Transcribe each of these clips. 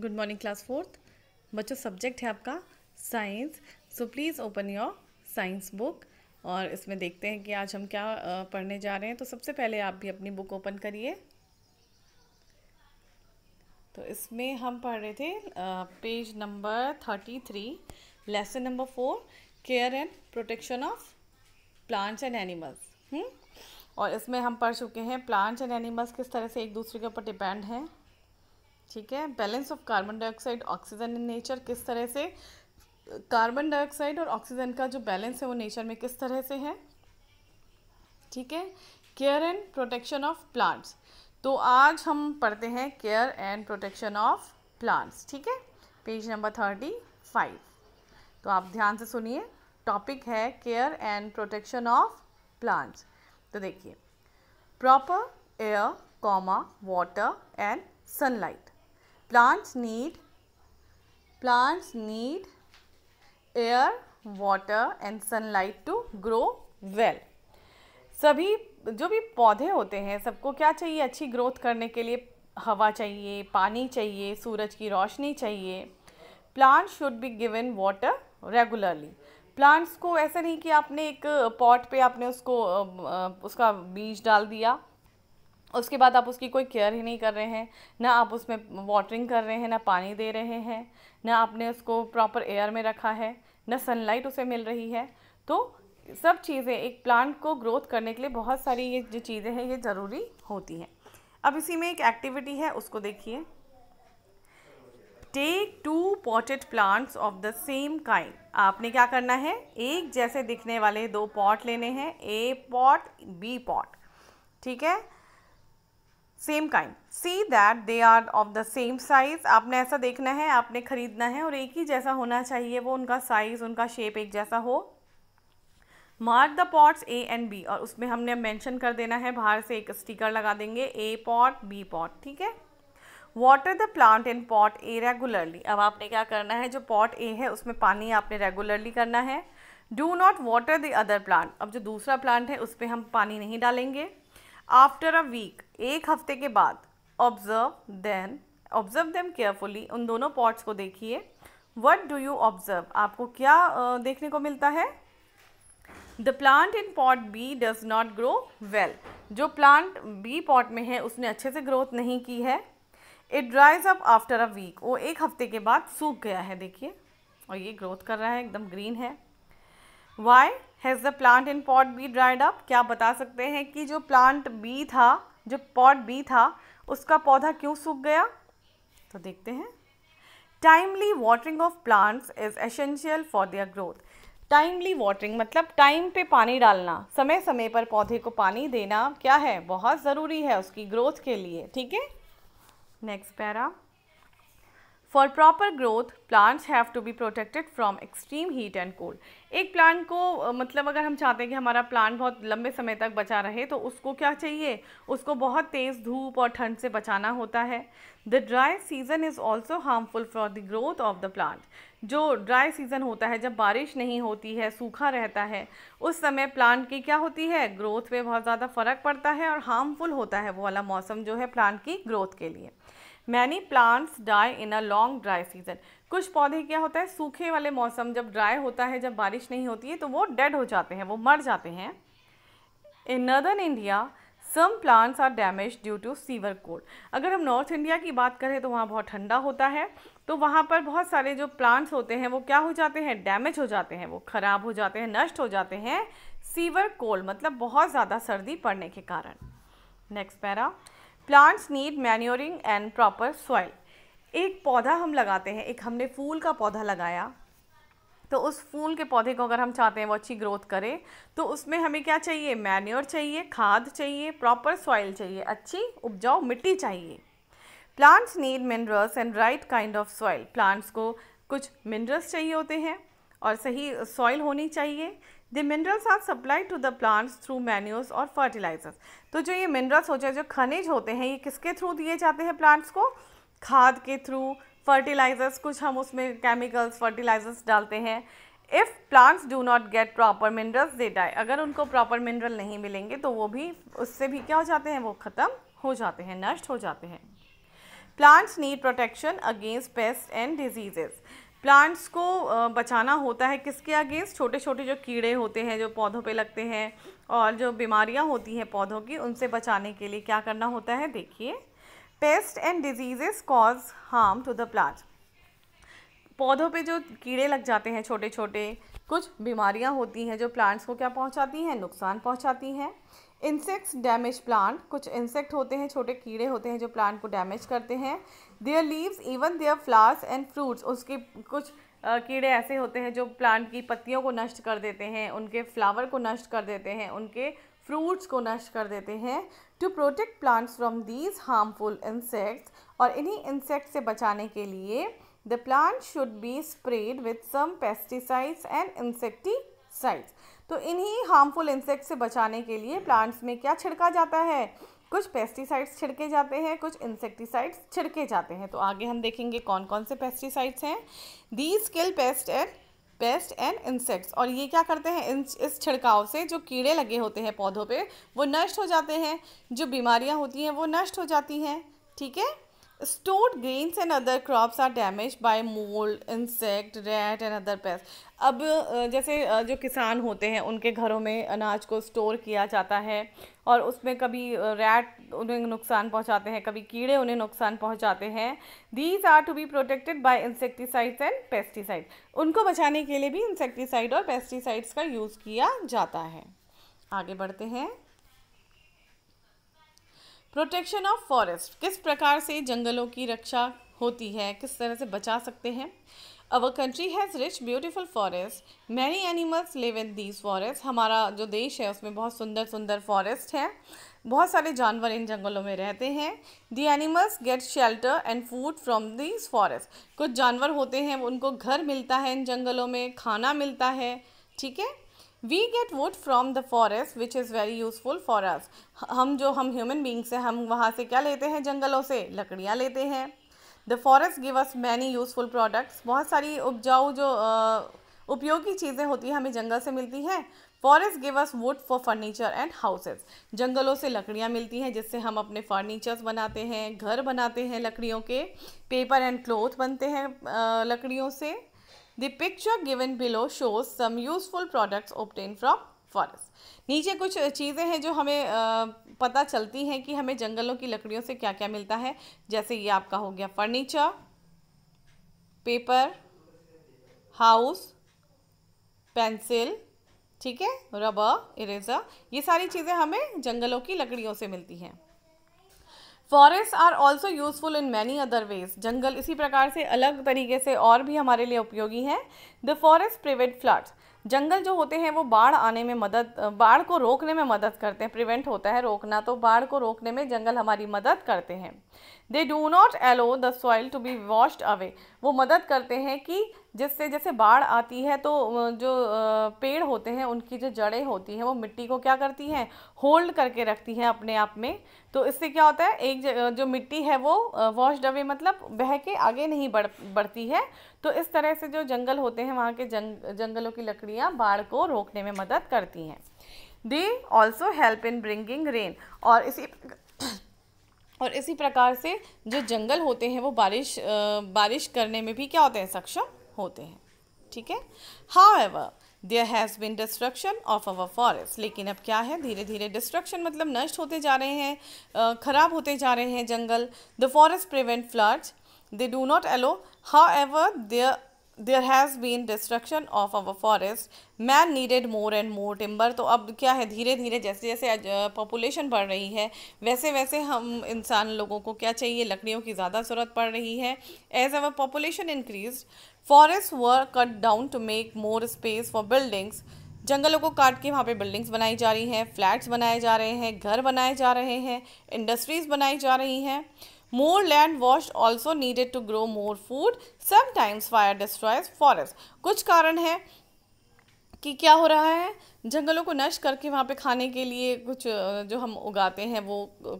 good morning class fourth बच्चों subject है आपका science so please open your science book और इसमें देखते हैं कि आज हम क्या पढ़ने जा रहे हैं तो सबसे पहले आप भी अपनी बुक ओपन करिए तो इसमें हम पढ़ रहे थे page number thirty three lesson number four care and protection of plants and animals और इसमें हम पढ़ चुके हैं प्लांट्स एंड एनिमल्स किस तरह से एक दूसरे के ऊपर डिपेंड हैं ठीक है balance of carbon dioxide oxygen in nature किस तरह से कार्बन डाइऑक्साइड और ऑक्सीजन का जो बैलेंस है वो नेचर में किस तरह से है ठीक है care and protection of plants तो आज हम पढ़ते हैं care and protection of plants ठीक है पेज नंबर थर्टी फाइव तो आप ध्यान से सुनिए टॉपिक है care and protection of plants तो देखिए proper air comma water and sunlight plants need plants need air water and sunlight to grow well सभी जो भी पौधे होते हैं सबको क्या चाहिए अच्छी ग्रोथ करने के लिए हवा चाहिए पानी चाहिए सूरज की रोशनी चाहिए plant should be given water regularly plants को ऐसा नहीं कि आपने एक पॉट पे आपने उसको उसका बीज डाल दिया उसके बाद आप उसकी कोई केयर ही नहीं कर रहे हैं ना आप उसमें वाटरिंग कर रहे हैं ना पानी दे रहे हैं ना आपने उसको प्रॉपर एयर में रखा है ना सनलाइट उसे मिल रही है तो सब चीज़ें एक प्लांट को ग्रोथ करने के लिए बहुत सारी ये जो चीज़ें हैं ये ज़रूरी होती हैं अब इसी में एक एक्टिविटी है उसको देखिए take two potted plants of the same kind आपने क्या करना है एक जैसे दिखने वाले दो पॉट लेने हैं ए पॉट बी पॉट ठीक है same kind see that they are of the same size आपने ऐसा देखना है आपने ख़रीदना है और एक ही जैसा होना चाहिए वो उनका साइज़ उनका शेप एक जैसा हो mark the pots A and B और उसमें हमने मैंशन कर देना है बाहर से एक स्टिकर लगा देंगे ए पॉट बी पॉट ठीक है water the plant in pot A regularly अब आपने क्या करना है जो पॉट ए है उसमें पानी आपने रेगुलरली करना है do not water the other plant अब जो दूसरा प्लांट है उस पर हम पानी नहीं डालेंगे आफ्टर अ वीक एक हफ्ते के बाद observe then observe them carefully उन दोनों पॉट्स को देखिए वट डू यू ऑब्जर्व आपको क्या uh, देखने को मिलता है the plant in pot B does not grow well जो प्लांट बी पॉट में है उसने अच्छे से ग्रोथ नहीं की है it dries up after a week वो एक हफ्ते के बाद सूख गया है देखिए और ये ग्रोथ कर रहा है एकदम ग्रीन है why has the plant in pot B dried up क्या बता सकते हैं कि जो प्लांट बी था जो पॉट बी था उसका पौधा क्यों सूख गया तो देखते हैं timely watering of plants is essential for their growth timely watering मतलब टाइम पे पानी डालना समय समय पर पौधे को पानी देना क्या है बहुत ज़रूरी है उसकी ग्रोथ के लिए ठीक है next para for proper growth plants have to be protected from extreme heat and cold एक प्लांट को मतलब अगर हम चाहते हैं कि हमारा प्लांट बहुत लंबे समय तक बचा रहे तो उसको क्या चाहिए उसको बहुत तेज़ धूप और ठंड से बचाना होता है the dry season is also harmful for the growth of the plant जो ड्राई सीज़न होता है जब बारिश नहीं होती है सूखा रहता है उस समय प्लांट की क्या होती है ग्रोथ पे बहुत ज़्यादा फ़र्क पड़ता है और हार्मफुल होता है वो वाला मौसम जो है प्लांट की ग्रोथ के लिए many plants die in a long dry season कुछ पौधे क्या होता है सूखे वाले मौसम जब ड्राई होता है जब बारिश नहीं होती है तो वो डेड हो जाते हैं वो मर जाते हैं in northern India some plants are damage due to severe cold अगर हम नॉर्थ इंडिया की बात करें तो वहाँ बहुत ठंडा होता है तो वहाँ पर बहुत सारे जो प्लांट्स होते हैं वो क्या हो जाते हैं डैमेज हो जाते हैं वो ख़राब हो जाते हैं नष्ट हो जाते हैं सीवर कोल्ड मतलब बहुत ज़्यादा सर्दी पड़ने के कारण next para plants need manuring and proper soil एक पौधा हम लगाते हैं एक हमने फूल का पौधा लगाया तो उस फूल के पौधे को अगर हम चाहते हैं वो अच्छी ग्रोथ करे तो उसमें हमें क्या चाहिए मैन्योर चाहिए खाद चाहिए प्रॉपर सॉइल चाहिए अच्छी उपजाऊ मिट्टी चाहिए plants need minerals and right kind of soil plants को कुछ मिनरल्स चाहिए होते हैं और सही सॉइल होनी चाहिए the minerals are supply to the plants through manures और फर्टिलाइजर्स तो जो ये मिनरल्स होते हैं जो खनिज होते हैं ये किसके थ्रू दिए जाते हैं प्लांट्स को खाद के थ्रू फर्टिलाइजर्स कुछ हम उसमें केमिकल्स फर्टिलाइजर्स डालते हैं if plants do not get proper minerals they die अगर उनको प्रॉपर मिनरल नहीं मिलेंगे तो वो भी उससे भी क्या हो जाते हैं वो ख़त्म हो जाते हैं नष्ट हो जाते हैं plants need protection against pest and diseases plants को बचाना होता है किसके अगेंस्ट छोटे छोटे जो कीड़े होते हैं जो पौधों पे लगते हैं और जो बीमारियां होती हैं पौधों की उनसे बचाने के लिए क्या करना होता है देखिए pest and diseases cause harm to the plant पौधों पे जो कीड़े लग जाते हैं छोटे छोटे कुछ बीमारियां होती हैं जो प्लांट्स को क्या पहुंचाती हैं नुकसान पहुंचाती हैं इंसेक्ट्स डैमेज प्लांट कुछ इंसेक्ट होते हैं छोटे कीड़े होते हैं जो प्लांट को डैमेज करते हैं their leaves even their flowers and fruits उसके कुछ कीड़े ऐसे होते हैं जो प्लांट की पत्तियों को नष्ट कर देते हैं उनके फ्लावर को नष्ट कर देते हैं उनके फ्रूट्स को नष्ट कर देते हैं to protect plants from these harmful insects और इन्हीं इंसेक्ट से बचाने के लिए the plant should be spread with some pesticides and insecticides तो इन्हीं हार्मफुल इंसेक्ट से बचाने के लिए प्लांट्स में क्या छिड़का जाता है कुछ पेस्टिसाइड्स छिड़के जाते हैं कुछ इंसेक्टिसाइड्स छिड़के जाते हैं तो आगे हम देखेंगे कौन कौन से पेस्टिसाइड्स हैं these kill pest and pest and insects और ये क्या करते हैं इस छिड़काव से जो कीड़े लगे होते हैं पौधों पे वो नष्ट हो जाते हैं जो बीमारियां होती हैं वो नष्ट हो जाती हैं ठीक है stored greens and other crops are damage by mould insect rat and other pest अब जैसे जो किसान होते हैं उनके घरों में अनाज को स्टोर किया जाता है और उसमें कभी रैट उन्हें नुकसान पहुंचाते हैं कभी कीड़े उन्हें नुकसान पहुंचाते हैं these are to be protected by insecticides and pesticide उनको बचाने के लिए भी इंसेक्टिसाइड और पेस्टिसाइड्स का यूज़ किया जाता है आगे बढ़ते हैं प्रोटेक्शन ऑफ फॉरेस्ट किस प्रकार से जंगलों की रक्षा होती है किस तरह से बचा सकते हैं our country has rich beautiful forest many animals live in these forest हमारा जो देश है उसमें बहुत सुंदर सुंदर फॉरेस्ट हैं बहुत सारे जानवर इन जंगलों में रहते हैं the animals get shelter and food from these forest कुछ जानवर होते हैं उनको घर मिलता है इन जंगलों में खाना मिलता है ठीक है we get wood from the forest which is very useful for us हम जो हम ह्यूमन बींग्स हैं हम वहाँ से क्या लेते हैं जंगलों से लकड़ियाँ लेते हैं the forest give us many useful products बहुत सारी उपजाऊ जो उपयोगी चीज़ें होती हैं हमें जंगल से मिलती हैं forest give us wood for furniture and houses जंगलों से लकड़ियाँ मिलती हैं जिससे हम अपने फर्नीचर्स बनाते हैं घर बनाते हैं लकड़ियों के पेपर एंड क्लोथ बनते हैं लकड़ियों से the picture given below shows some useful products obtained from forest नीचे कुछ चीज़ें हैं जो हमें पता चलती हैं कि हमें जंगलों की लकड़ियों से क्या क्या मिलता है जैसे ये आपका हो गया फर्नीचर पेपर हाउस पेंसिल ठीक है रबर इरेजर ये सारी चीज़ें हमें जंगलों की लकड़ियों से मिलती हैं forest are also useful in many other ways जंगल इसी प्रकार से अलग तरीके से और भी हमारे लिए उपयोगी हैं द फॉरेस्ट प्रिवेंट फ्लड्स जंगल जो होते हैं वो बाढ़ आने में मदद बाढ़ को रोकने में मदद करते हैं प्रिवेंट होता है रोकना तो बाढ़ को रोकने में जंगल हमारी मदद करते हैं they do not allow the soil to be washed away वो मदद करते हैं कि जिससे जैसे बाढ़ आती है तो जो पेड़ होते हैं उनकी जो जड़ें होती हैं वो मिट्टी को क्या करती हैं होल्ड करके रखती हैं अपने आप में तो इससे क्या होता है एक जो मिट्टी है वो वॉश्ड अवे मतलब बह के आगे नहीं बढ़ बढ़ती है तो इस तरह से जो जंगल होते हैं वहाँ के जंग जंगलों की लकड़ियाँ बाढ़ को रोकने में मदद करती हैं they also help in bringing rain और इसी और इसी प्रकार से जो जंगल होते हैं वो बारिश आ, बारिश करने में भी क्या होते हैं सक्षम होते हैं ठीक है however there has been destruction of our forest लेकिन अब क्या है धीरे धीरे डिस्ट्रक्शन मतलब नष्ट होते जा रहे हैं ख़राब होते जा रहे हैं जंगल the forest prevent floods they do not allow however there there has been destruction of our forest man needed more and more timber तो अब क्या है धीरे धीरे जैसे जैसे पॉपुलेशन बढ़ रही है वैसे वैसे हम इंसान लोगों को क्या चाहिए लकड़ियों की ज़्यादा ज़रूरत पड़ रही है as our population increase forest were cut down to make more space for buildings जंगलों को काट के वहाँ पे बिल्डिंग्स बनाई जा रही हैं फ्लैट्स बनाए जा रहे हैं घर बनाए जा रहे हैं इंडस्ट्रीज़ बनाई जा रही हैं more land was also needed to grow more food sometimes fire destroy forest कुछ कारण है कि क्या हो रहा है जंगलों को नष्ट करके वहाँ पे खाने के लिए कुछ जो हम उगाते हैं वो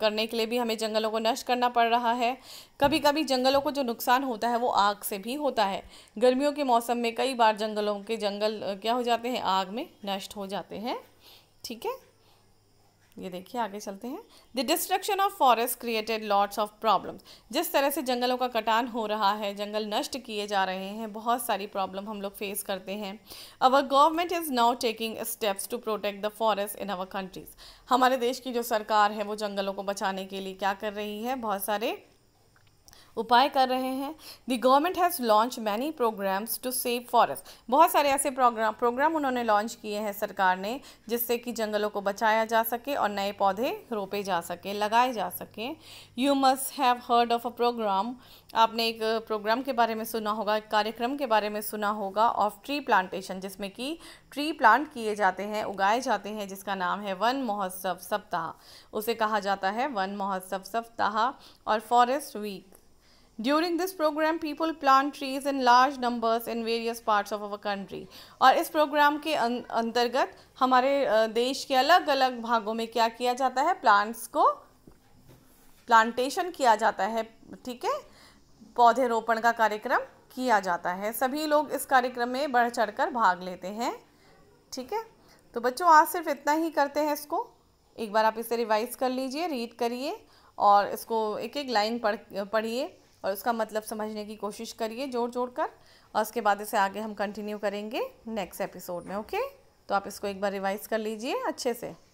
करने के लिए भी हमें जंगलों को नष्ट करना पड़ रहा है कभी कभी जंगलों को जो नुकसान होता है वो आग से भी होता है गर्मियों के मौसम में कई बार जंगलों के जंगल क्या हो जाते हैं आग में नष्ट हो जाते हैं ठीक है ये देखिए आगे चलते हैं the destruction of forest created lots of problem जिस तरह से जंगलों का कटान हो रहा है जंगल नष्ट किए जा रहे हैं बहुत सारी प्रॉब्लम हम लोग फेस करते हैं our government is now taking steps to protect the forest in our countries हमारे देश की जो सरकार है वो जंगलों को बचाने के लिए क्या कर रही है बहुत सारे उपाय कर रहे हैं the government has launch many programs to save forest बहुत सारे ऐसे प्रोग्राम प्रोग्राम उन्होंने लॉन्च किए हैं सरकार ने जिससे कि जंगलों को बचाया जा सके और नए पौधे रोपे जा सके लगाए जा सके you must have heard of a programme आपने एक प्रोग्राम के बारे में सुना होगा एक कार्यक्रम के बारे में सुना होगा ऑफ ट्री प्लांटेशन जिसमें कि ट्री प्लांट किए जाते हैं उगाए जाते हैं जिसका नाम है वन महोत्सव सप्ताह उसे कहा जाता है वन महोत्सव सप्ताह और forest week during this programme people plant trees in large numbers in various parts of our country और इस प्रोग्राम के अं-, अंतर्गत हमारे देश के अलग अलग भागों में क्या किया जाता है प्लांट्स को प्लांटेशन किया जाता है ठीक है पौधे रोपण का कार्यक्रम किया जाता है सभी लोग इस कार्यक्रम में बढ़ चढ़ कर भाग लेते हैं ठीक है तो बच्चों आज सिर्फ इतना ही करते हैं इसको एक बार आप इसे रिवाइज़ कर लीजिए रीड करिए और इसको एक एक लाइन पढ़ पढ़िए और उसका मतलब समझने की कोशिश करिए जोड़ जोड़ कर और उसके बाद इसे आगे हम कंटिन्यू करेंगे नेक्स्ट एपिसोड में ओके तो आप इसको एक बार रिवाइज़ कर लीजिए अच्छे से